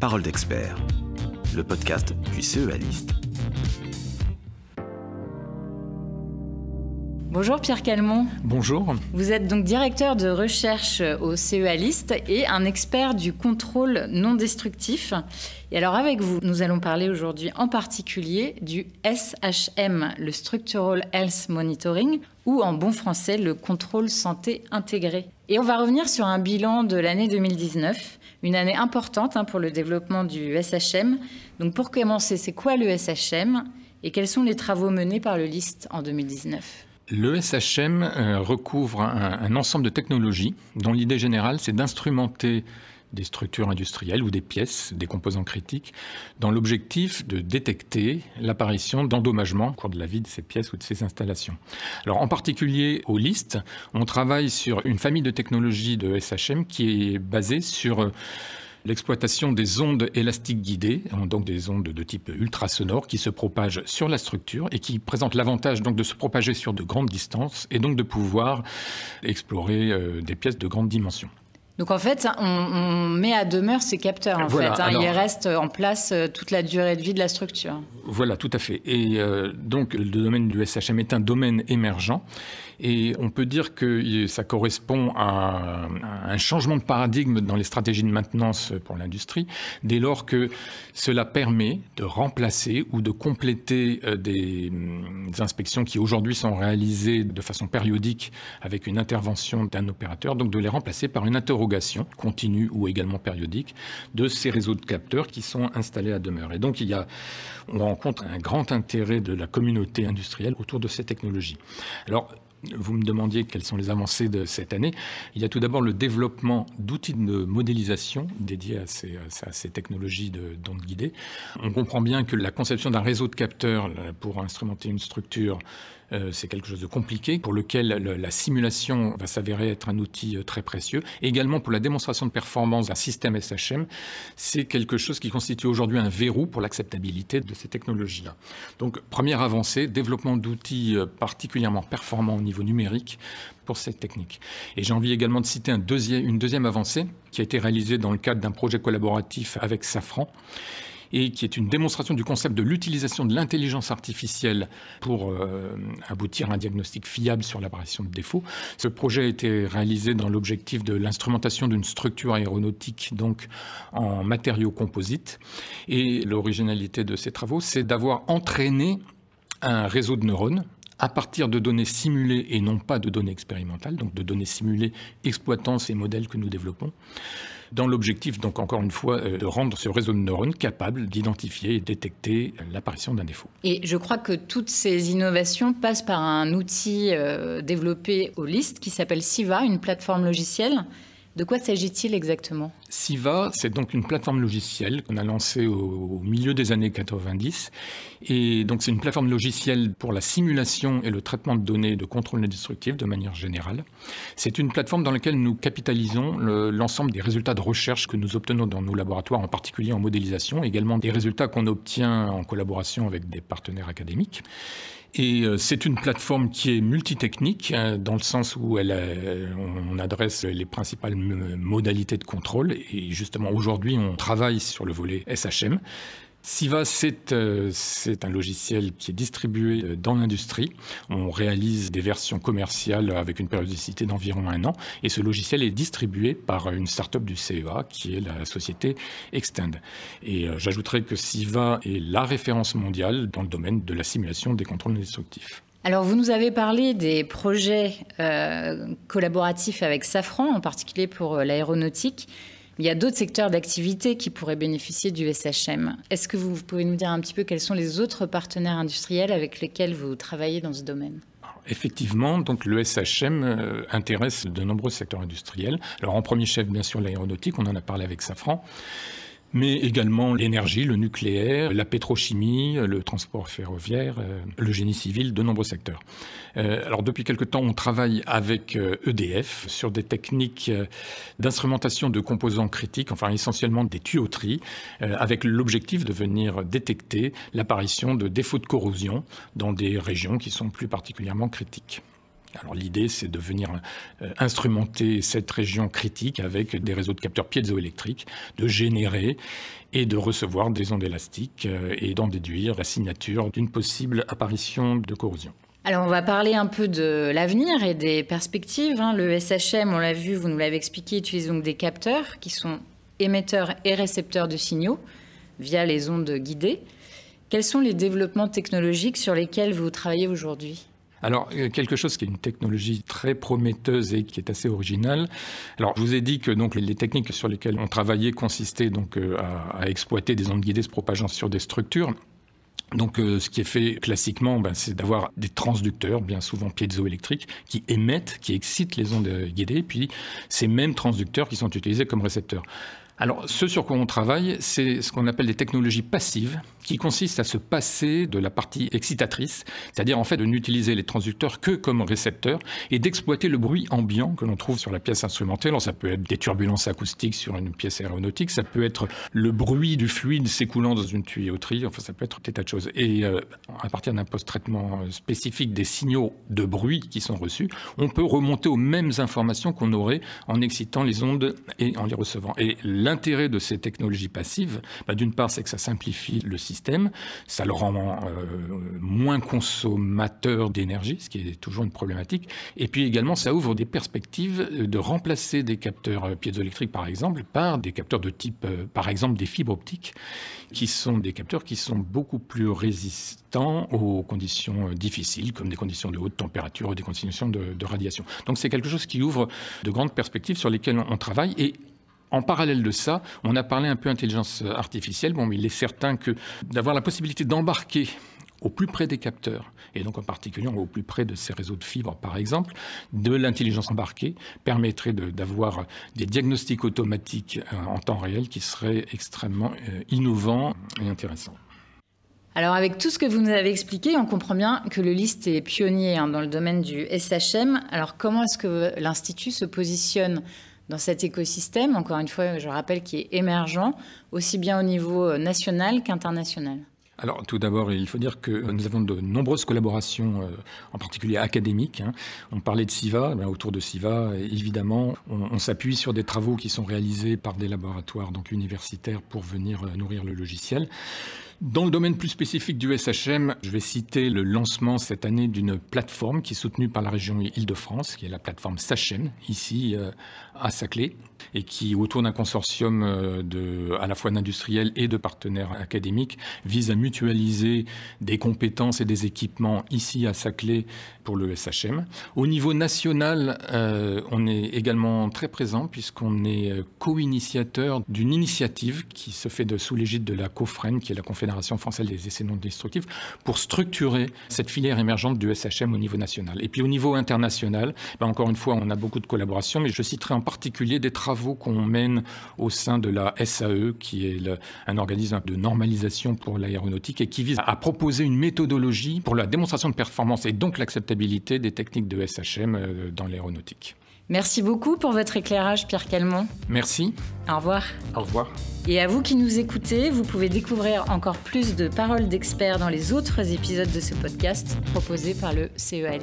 Parole d'expert, le podcast du e liste Bonjour Pierre Calmont. Bonjour. Vous êtes donc directeur de recherche au e liste et un expert du contrôle non destructif. Et alors avec vous, nous allons parler aujourd'hui en particulier du SHM, le Structural Health Monitoring, ou en bon français le contrôle santé intégré. Et on va revenir sur un bilan de l'année 2019 une année importante hein, pour le développement du SHM. Donc pour commencer, c'est quoi le SHM et quels sont les travaux menés par le LIST en 2019 le SHM euh, recouvre un, un ensemble de technologies dont l'idée générale, c'est d'instrumenter des structures industrielles ou des pièces, des composants critiques, dans l'objectif de détecter l'apparition d'endommagements au cours de la vie de ces pièces ou de ces installations. Alors en particulier au LIST, on travaille sur une famille de technologies de SHM qui est basée sur euh, l'exploitation des ondes élastiques guidées, hein, donc des ondes de type ultrasonore qui se propagent sur la structure et qui présentent l'avantage de se propager sur de grandes distances et donc de pouvoir explorer euh, des pièces de grandes dimensions. Donc en fait, on, met à demeure ces capteurs. En fait, hein. ils restent en place euh, toute la durée de vie de la structure. Voilà, tout à fait. Et euh, donc le domaine du SHM est un domaine émergent. Et on peut dire que ça correspond à un changement de paradigme dans les stratégies de maintenance pour l'industrie, dès lors que cela permet de remplacer ou de compléter euh, des, des inspections qui aujourd'hui sont réalisées de façon périodique avec une intervention d'un opérateur, donc de les remplacer par une interrogation continue ou également périodique de ces réseaux de capteurs qui sont installés à demeure. Et donc il y a, on rencontre un grand intérêt de la communauté industrielle autour de ces technologies. Alors vous me demandiez quelles sont les avancées de cette année. Il y a tout d'abord le développement d'outils de modélisation dédiés à ces, technologies de d'ondes guidées. On comprend bien que la conception d'un réseau de capteurs euh, pour instrumenter une structure euh, c'est quelque chose de compliqué pour lequel la simulation va s'avérer être un outil euh, très précieux. également pour la démonstration de performance d'un système SHM, c'est quelque chose qui constitue aujourd'hui un verrou pour l'acceptabilité de ces technologies-là. Donc première avancée, développement d'outils euh, particulièrement performants au niveau numérique pour cette technique. Et j'ai envie également de citer une deuxième avancée qui a été réalisée dans le cadre d'un projet collaboratif avec Safran et qui est une démonstration du concept de l'utilisation de l'intelligence artificielle pour euh, aboutir à un diagnostic fiable sur l'apparition de défauts. Ce projet a été réalisé dans l'objectif de l'instrumentation d'une structure aéronautique donc en matériaux composites. Et l'originalité de ces travaux, c'est d'avoir entraîné un réseau de neurones à partir de données simulées et non pas de données expérimentales, donc de données simulées exploitant ces modèles que nous développons, dans l'objectif, donc encore une fois, euh, de rendre ce réseau de neurones capable d'identifier et détecter l'apparition d'un défaut. Et je crois que toutes ces innovations passent par un outil euh, développé au LIST qui s'appelle SIVA, une plateforme logicielle. De quoi s'agit-il exactement Siva, c'est donc une plateforme logicielle qu'on a lancée au, milieu des années 90. Et donc, c'est une plateforme logicielle pour la simulation et le traitement de données de contrôle non destructif de manière générale. C'est une plateforme dans laquelle nous capitalisons l'ensemble des résultats de recherche que nous obtenons dans nos laboratoires, en particulier en modélisation, également des résultats qu'on obtient en collaboration avec des partenaires académiques. Et euh, c'est une plateforme qui est multitechnique, hein, dans le sens où elle, euh, on adresse les principales modalités de contrôle et justement aujourd'hui on travaille sur le volet SHM. Siva, euh, c'est un logiciel qui est distribué euh, dans l'industrie. On réalise des versions commerciales avec une périodicité d'environ un an. Et ce logiciel est distribué par une start-up du CEA, qui est la société Extend. Et euh, j'ajouterais j'ajouterai que Siva est la référence mondiale dans le domaine de la simulation des contrôles destructifs. Alors, vous nous avez parlé des projets collaboratifs avec Safran, en particulier pour l'aéronautique. Il y a d'autres secteurs d'activité qui pourraient bénéficier du SHM. Est-ce que vous pouvez nous dire un petit peu quels sont les autres partenaires industriels avec lesquels vous travaillez dans ce domaine Effectivement, donc le SHM euh, intéresse de nombreux secteurs industriels. Alors en premier chef, bien sûr, l'aéronautique, on en a parlé avec Safran mais également l'énergie, le nucléaire, la pétrochimie, le transport ferroviaire, euh, le génie civil, de nombreux secteurs. Euh, alors depuis quelque temps, on travaille avec EDF euh, e sur des techniques d'instrumentation de composants critiques, enfin essentiellement des tuyauteries, avec l'objectif de venir détecter l'apparition de défauts de corrosion dans des régions qui sont plus particulièrement critiques. Alors l'idée, c'est de venir euh, instrumenter cette région critique avec des réseaux de capteurs piézoélectriques, de générer et de recevoir des ondes élastiques euh, et d'en déduire la signature d'une possible apparition de corrosion. Alors on va parler un peu de l'avenir et des perspectives. Hein. Le SHM, on l'a vu, vous nous l'avez expliqué, utilise donc des capteurs qui sont émetteurs et récepteurs de signaux via les ondes guidées. Quels sont les développements technologiques sur lesquels vous travaillez aujourd'hui alors, euh, quelque chose qui est une technologie très prometteuse et qui est assez originale. Alors, je vous ai dit que les techniques sur lesquelles on travaillait consistaient donc, euh, à, exploiter des ondes guidées se propageant sur des structures. Donc, euh, ce qui est fait classiquement, ben, c'est d'avoir des transducteurs, bien souvent piezoélectriques, qui émettent, qui excitent les ondes guidées, puis ces mêmes transducteurs qui sont utilisés comme récepteurs. Alors, ce sur quoi on travaille, c'est ce qu'on appelle des technologies passives, qui consiste à se passer de la partie excitatrice, c'est-à-dire en fait de n'utiliser les transducteurs que comme récepteurs et d'exploiter le bruit ambiant que l'on trouve sur la pièce instrumentée, Alors ça peut être des turbulences acoustiques sur une pièce aéronautique, ça peut être le bruit du fluide s'écoulant dans une tuyauterie, enfin ça peut être des tas de choses. Et euh, à partir d'un post-traitement spécifique des signaux de bruit qui sont reçus, on peut remonter aux mêmes informations qu'on aurait en excitant les ondes et en les recevant. Et l'intérêt de ces technologies passives, bah, d'une part, c'est que ça simplifie le système ça le rend euh, moins consommateur d'énergie, ce qui est toujours une problématique. Et puis également, ça ouvre des perspectives euh, de remplacer des capteurs euh, piézoélectriques, par exemple, par des capteurs de type, par exemple, des fibres optiques, qui sont des capteurs qui sont beaucoup plus résistants aux conditions difficiles, comme des conditions de haute température ou des conditions de, de radiation. Donc c'est quelque chose qui ouvre de grandes perspectives sur lesquelles on travaille et en parallèle de ça, on a parlé un peu intelligence euh, artificielle. Bon, il est certain que d'avoir la possibilité d'embarquer au plus près des capteurs, et donc en particulier au plus près de ces réseaux de fibres, par exemple, de l'intelligence embarquée permettrait d'avoir des diagnostics automatiques euh, en temps réel qui seraient extrêmement euh, innovants et intéressants. Alors avec tout ce que vous nous avez expliqué, on comprend bien que le LIST est pionnier hein, dans le domaine du SHM. Alors comment est-ce que l'Institut se positionne dans cet écosystème, encore une fois, je rappelle, qui est émergent, aussi bien au niveau euh, national qu'international alors tout d'abord, il faut dire que euh, nous avons de nombreuses collaborations, euh, en particulier académiques. Hein. On parlait de SIVA, eh autour de SIVA, évidemment, on, s'appuie sur des travaux qui sont réalisés par des laboratoires donc universitaires pour venir nourrir le logiciel. Dans le domaine plus spécifique du SHM, je vais citer le lancement cette année d'une plateforme qui est soutenue par la région Île-de-France, qui est la plateforme SACHEM, ici euh, à Saclay, et qui, autour d'un consortium euh, de, à la fois d'industriels et de partenaires académiques, vise à mutualiser des compétences et des équipements ici à Saclay pour le SHM. Au niveau national, euh, on est également très présent puisqu'on est co-initiateur d'une initiative qui se fait sous l'égide de la COFREN, qui est la conférence Fédération française des essais non destructifs, pour structurer cette filière émergente du SHM au niveau national. Et puis au niveau international, ben, encore une fois, on a beaucoup de collaborations, mais je citerai en particulier des travaux qu'on mène au sein de la SAE, qui est un organisme de normalisation pour l'aéronautique et qui vise à proposer une méthodologie pour la démonstration de performance et donc l'acceptabilité des techniques de SHM euh, dans l'aéronautique. Merci beaucoup pour votre éclairage, Pierre Calmont. Merci. Au revoir. Au revoir. Et à vous qui nous écoutez, vous pouvez découvrir encore plus de paroles d'experts dans les autres épisodes de ce podcast proposé par le CEA